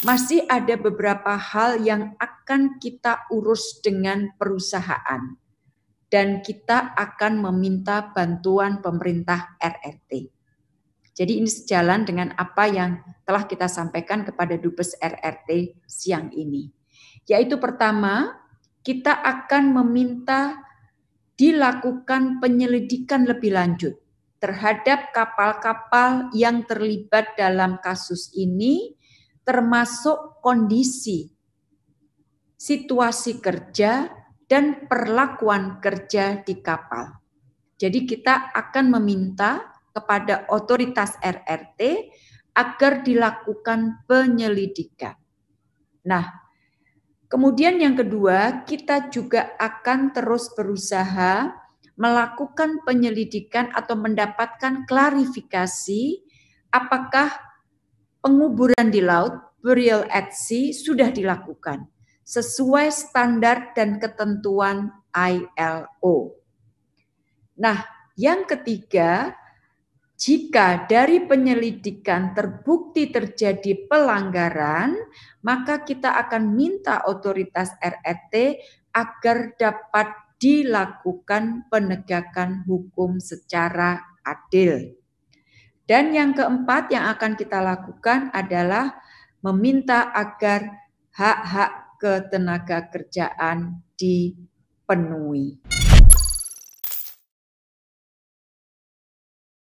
masih ada beberapa hal yang akan kita urus dengan perusahaan dan kita akan meminta bantuan pemerintah RRT. Jadi ini sejalan dengan apa yang telah kita sampaikan kepada Dubes RRT siang ini. Yaitu pertama, kita akan meminta dilakukan penyelidikan lebih lanjut terhadap kapal-kapal yang terlibat dalam kasus ini termasuk kondisi, situasi kerja, dan perlakuan kerja di kapal. Jadi kita akan meminta kepada otoritas RRT agar dilakukan penyelidikan. Nah, kemudian yang kedua, kita juga akan terus berusaha melakukan penyelidikan atau mendapatkan klarifikasi apakah penguburan di laut burial at sea sudah dilakukan sesuai standar dan ketentuan ILO. Nah, yang ketiga, jika dari penyelidikan terbukti terjadi pelanggaran, maka kita akan minta otoritas RRT e agar dapat dilakukan penegakan hukum secara adil. Dan yang keempat yang akan kita lakukan adalah meminta agar hak-hak ketenaga kerjaan dipenuhi.